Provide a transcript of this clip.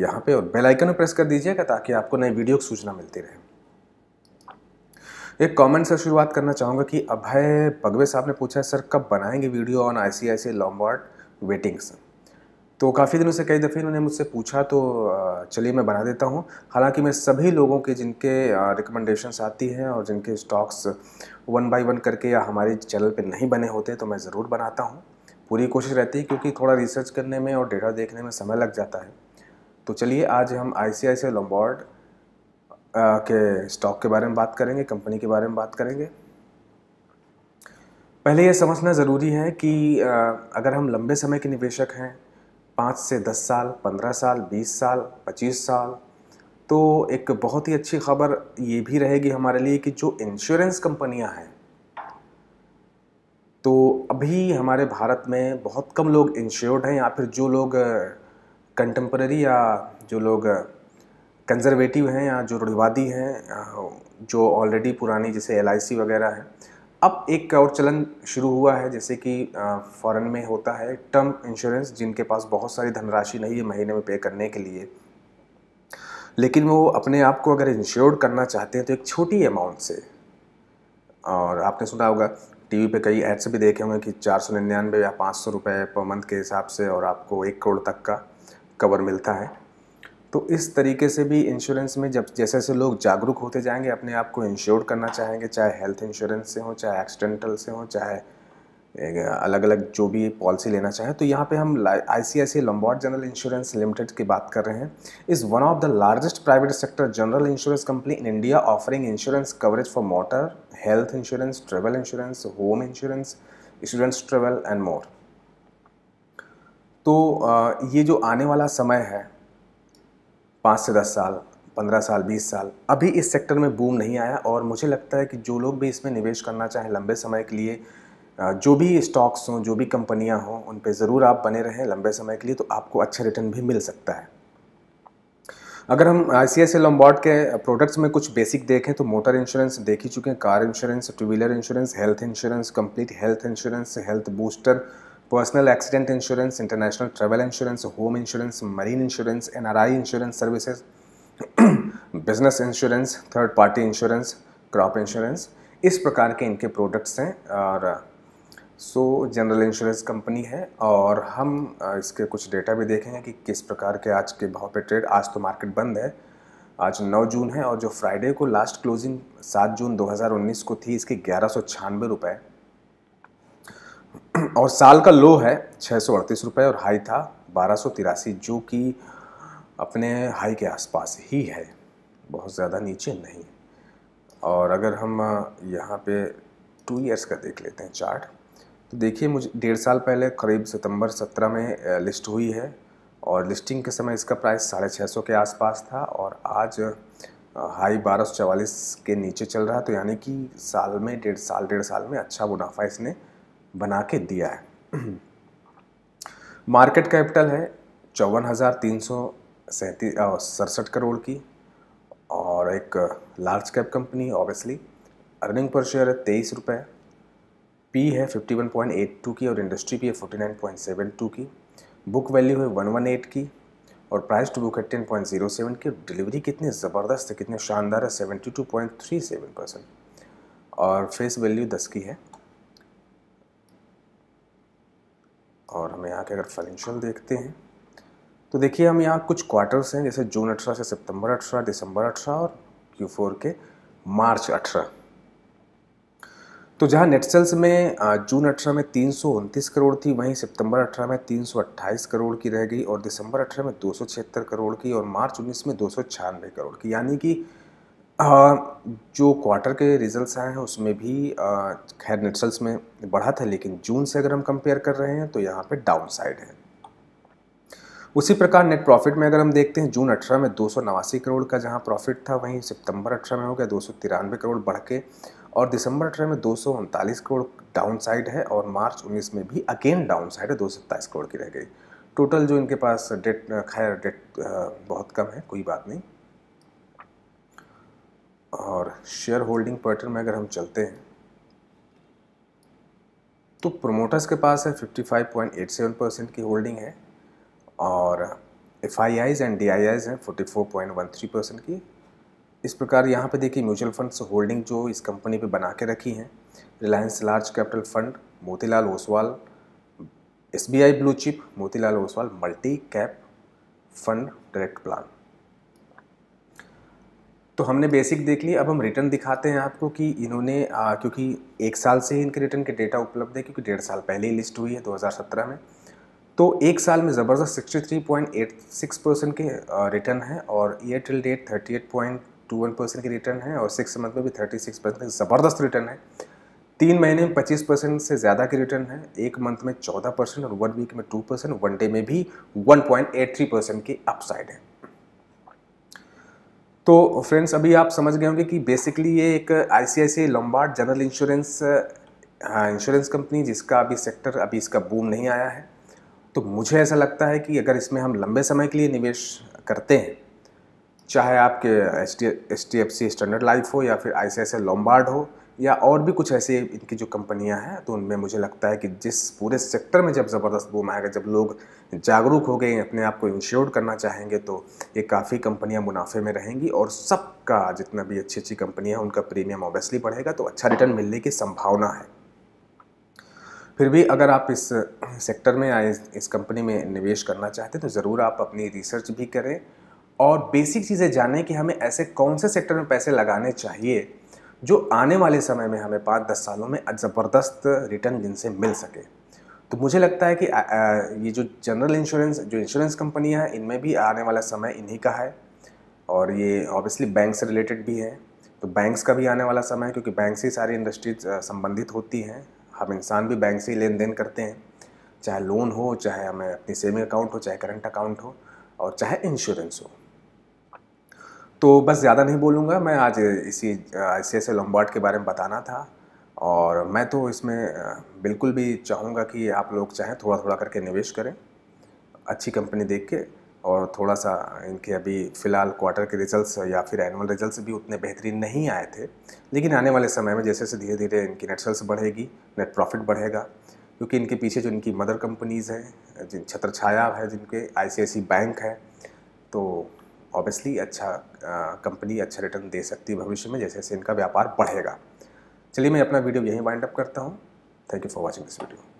यहाँ पे और बेल आइकन प्रेस कर दीजिएगा ताकि आपको नई वीडियो की सूचना मिलती रहे एक कमेंट से शुरुआत करना चाहूँगा कि अभय पगवे साहब ने पूछा है सर कब बनाएंगे video on I C I सी वेटिंग्स तो काफ़ी दिनों से कई दफ़े इन्होंने मुझसे पूछा तो चलिए मैं बना देता हूँ हालांकि मैं सभी लोगों के जिनके रिकमेंडेशंस आती हैं और जिनके स्टॉक्स वन बाय वन करके या हमारे चैनल पे नहीं बने होते तो मैं ज़रूर बनाता हूँ पूरी कोशिश रहती है क्योंकि थोड़ा रिसर्च करने में और डेटा देखने में समय लग जाता है तो चलिए आज हम आई सी आई लम्बॉर्ड के स्टॉक के बारे में बात करेंगे कंपनी के बारे में बात करेंगे पहले यह समझना ज़रूरी है कि अगर हम लंबे समय के निवेशक हैं पाँच से दस साल पंद्रह साल बीस साल पच्चीस साल तो एक बहुत ही अच्छी खबर ये भी रहेगी हमारे लिए कि जो इंश्योरेंस कंपनियां हैं तो अभी हमारे भारत में बहुत कम लोग इंश्योर्ड हैं या फिर जो लोग कंटेम्प्रेरी या जो लोग कंजर्वेटिव हैं या जो रूढ़िवादी हैं जो ऑलरेडी पुरानी जैसे एल वगैरह है अब एक और चलन शुरू हुआ है जैसे कि फॉरेन में होता है टर्म इंश्योरेंस जिनके पास बहुत सारी धनराशि नहीं है महीने में पे करने के लिए लेकिन वो अपने आप को अगर इंश्योर्ड करना चाहते हैं तो एक छोटी अमाउंट से और आपने सुना होगा टीवी पे कई ऐड्स भी देखे होंगे कि चार सौ निन्यानवे या पाँच सौ रुपये पर मंथ के हिसाब से और आपको एक करोड़ तक का कवर मिलता है तो इस तरीके से भी इंश्योरेंस में जब जैसे जैसे लोग जागरूक होते जाएंगे अपने आप को इंश्योर करना चाहेंगे चाहे हेल्थ इंश्योरेंस से हो चाहे एक्सीडेंटल से हो चाहे अलग अलग जो भी पॉलिसी लेना चाहे तो यहाँ पे हम I C I C Lombard general insurance limited की बात कर रहे हैं is one of the largest private sector general insurance company in India offering insurance coverage for motor health insurance travel insurance home insurance students travel and more तो ये जो आने वाला समय है पाँच से दस साल पंद्रह साल बीस साल अभी इस सेक्टर में बूम नहीं आया और मुझे लगता है कि जो लोग भी इसमें निवेश करना चाहें लंबे समय के लिए जो भी स्टॉक्स हों जो भी कंपनियां हों उन पर ज़रूर आप बने रहें लंबे समय के लिए तो आपको अच्छा रिटर्न भी मिल सकता है अगर हम आई सी एस के प्रोडक्ट्स में कुछ बेसिक देखें तो मोटर इंश्योरेंस देख ही चुके हैं car insurance two wheeler insurance health insurance complete health insurance health booster personal accident insurance international travel insurance home insurance marine insurance N R I insurance services business insurance third party insurance crop insurance इस प्रकार के इनके products हैं और सो general insurance company है और हम इसके कुछ डेटा भी देखेंगे कि किस प्रकार के आज के भाव पे ट्रेड आज तो मार्केट बंद है आज 9 जून है और जो फ्राइडे को लास्ट क्लोजिंग 7 जून 2019 को थी इसकी ग्यारह सौ छियानवे रुपये और साल का लो है छः सौ अड़तीस रुपये और हाई था बारह सौ तिरासी जो कि अपने हाई के आसपास ही है बहुत ज़्यादा नीचे नहीं और अगर हम यहाँ पे टू इयर्स का देख लेते हैं चार्ट तो देखिए मुझे डेढ़ साल पहले करीब सितंबर 17 में लिस्ट हुई है और लिस्टिंग के समय इसका प्राइस साढ़े छः सौ के आसपास था और आज हाई बारह के नीचे चल रहा है तो यानी कि साल में डेढ़ साल डेढ़ साल में अच्छा मुनाफा इसने बना के दिया है मार्केट कैपिटल है चौवन हज़ार तीन सौ सैंतीस सड़सठ करोड़ की और एक large cap company obviously earning पर शेयर है तेईस रुपये पी है fifty one point eight two की और इंडस्ट्री पी है forty nine point seven two की बुक वैल्यू है वन वन एट की और प्राइस टू बुक है सेवन की डिलीवरी कितनी ज़बरदस्त है कितने शानदार है seventy two point three seven percent और फेस वैल्यू दस की है और हम यहाँ के अगर फाइनेंशियल देखते हैं तो देखिए हम यहाँ कुछ क्वार्टर्स हैं जैसे जून अठारह से सितंबर अठारह दिसंबर अठारह और क्यू फोर के मार्च अठारह तो जहाँ नेट सेल्स में जून अठारह में तीन करोड़ थी वहीं सितंबर अठारह में तीन करोड़ की रह गई और दिसंबर अठारह में दो करोड़ की और मार्च उन्नीस में दो करोड़ की यानी कि जो क्वार्टर के रिजल्ट्स आए हैं उसमें भी खैर नेटसल्स में बढ़ा था लेकिन जून से अगर हम कंपेयर कर रहे हैं तो यहाँ पे डाउन साइड है उसी प्रकार नेट प्रॉफिट में अगर हम देखते हैं जून अठारह में दो करोड़ का जहाँ प्रॉफिट था वहीं सितंबर अठारह में हो गया दो करोड़ बढ़ के और दिसंबर अठारह में दो करोड़ डाउन साइड है और मार्च उन्नीस में भी अगेन डाउन साइड है दो करोड़ की रह गई टोटल जो इनके पास डेट खैर डेट बहुत कम है कोई बात नहीं और शेयर होल्डिंग पैटर्न में अगर हम चलते हैं तो प्रोमोटर्स के पास है 55.87 परसेंट की होल्डिंग है और FIIs and DIIs हैं 44.13 परसेंट की इस प्रकार यहाँ पे देखिए म्यूचुअल फंड्स होल्डिंग जो इस कंपनी पे बना के रखी हैं Reliance large capital fund Motilal Oswal S B I blue chip Motilal Oswal multi cap fund direct plan तो हमने बेसिक देख ली अब हम रिटर्न दिखाते हैं आपको कि इन्होंने आ, क्योंकि एक साल से ही इनके रिटर्न के डेटा उपलब्ध है क्योंकि डेढ़ साल पहले ही लिस्ट हुई है 2017 में तो एक साल में ज़बरदस्त 63.86 परसेंट के रिटर्न है और ईयर टिल डेट 38.21 परसेंट के रिटर्न है और सिक्स मंथ में भी 36 परसेंट ज़बरदस्त रिटर्न है तीन महीने में पच्चीस परसेंट से ज़्यादा के रिटर्न है एक मंथ में चौदह परसेंट और वन वीक में टू परसेंट वन डे में भी थ्री परसेंट के अपसाइड है तो फ्रेंड्स अभी आप समझ गए होंगे कि बेसिकली ये एक I Lombard general insurance insurance company जिसका अभी सेक्टर अभी इसका बूम नहीं आया है तो मुझे ऐसा लगता है कि अगर इसमें हम लंबे समय के लिए निवेश करते हैं चाहे आपके H D F C standard life हो या फिर आई सी लॉम्बार्ड हो या और भी कुछ ऐसे इनकी जो कंपनियां हैं तो उनमें मुझे लगता है कि जिस पूरे सेक्टर में जब ज़बरदस्त बूम आएगा जब लोग जागरूक हो गए अपने आप को इंश्योर करना चाहेंगे तो ये काफ़ी कंपनियां मुनाफे में रहेंगी और सबका जितना भी अच्छी अच्छी कंपनियां हैं उनका प्रीमियम ऑब्वियसली बढ़ेगा तो अच्छा रिटर्न मिलने की संभावना है फिर भी अगर आप इस सेक्टर में या इस कंपनी में निवेश करना चाहते हैं तो ज़रूर आप अपनी रिसर्च भी करें और बेसिक चीज़ें जानें कि हमें ऐसे कौन से सेक्टर में पैसे लगाने चाहिए जो आने वाले समय में हमें पाँच दस सालों में ज़बरदस्त रिटर्न जिनसे मिल सके तो मुझे लगता है कि ये जो जनरल इंश्योरेंस जो इंश्योरेंस कंपनियां हैं इनमें भी आने वाला समय इन्हीं का है और ये ऑब्वियसली बैंक से रिलेटेड भी है तो बैंक्स का भी आने वाला समय है क्योंकि बैंक से ही सारी इंडस्ट्रीज संबंधित होती हैं हम इंसान भी बैंक से ही लेन देन करते हैं चाहे लोन हो चाहे हमें अपनी सेविंग अकाउंट हो चाहे करंट अकाउंट हो और चाहे इंश्योरेंस हो तो बस ज़्यादा नहीं बोलूँगा मैं आज इसी ऐसे ऐसे लम्बार्ड के बारे में बताना था और मैं तो इसमें बिल्कुल भी चाहूँगा कि आप लोग चाहें थोड़ा थोड़ा करके निवेश करें अच्छी कंपनी देख के और थोड़ा सा इनके अभी फ़िलहाल क्वार्टर के रिजल्ट्स या फिर एनुअल रिजल्ट्स भी उतने बेहतरीन नहीं आए थे लेकिन आने वाले समय में जैसे जैसे धीरे धीरे इनकी नेट सेल्स बढ़ेगी नेट प्रॉफिट बढ़ेगा क्योंकि इनके पीछे जो इनकी मदर कंपनीज़ हैं जिन छत्रछाया है जिनके आई बैंक है तो ऑब्वियसली अच्छा कंपनी अच्छा रिटर्न दे सकती है भविष्य में जैसे जैसे इनका व्यापार बढ़ेगा चलिए मैं अपना वीडियो यहीं वाइंड अप करता हूँ thank you for watching this video